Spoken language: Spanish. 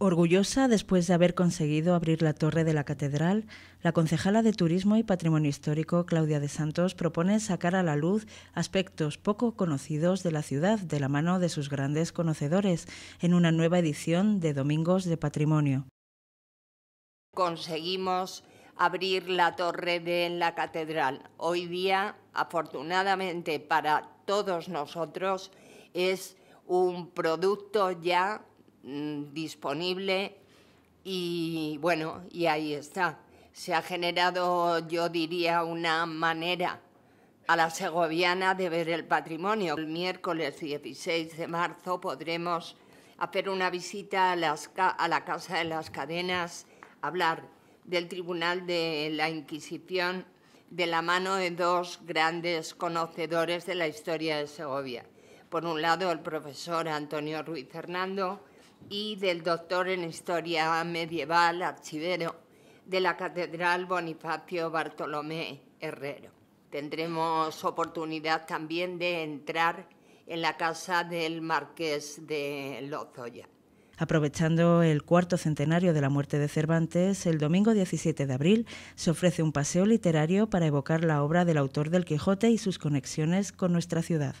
Orgullosa después de haber conseguido abrir la torre de la catedral, la concejala de Turismo y Patrimonio Histórico, Claudia de Santos, propone sacar a la luz aspectos poco conocidos de la ciudad de la mano de sus grandes conocedores en una nueva edición de Domingos de Patrimonio. Conseguimos abrir la torre de la catedral. Hoy día, afortunadamente para todos nosotros, es un producto ya Mm, disponible y bueno, y ahí está. Se ha generado, yo diría, una manera a la segoviana de ver el patrimonio. El miércoles 16 de marzo podremos hacer una visita a, la Casa de las Cadenas, hablar del Tribunal de la Inquisición de la mano de dos grandes conocedores de la historia de Segovia. Por un lado, el profesor Antonio Ruiz Hernando y del doctor en Historia Medieval, archivero de la Catedral Bonifacio Bartolomé Herrero. Tendremos oportunidad también de entrar en la casa del marqués de Lozoya. Aprovechando el cuarto centenario de la muerte de Cervantes, el domingo 17 de abril se ofrece un paseo literario para evocar la obra del autor del Quijote y sus conexiones con nuestra ciudad.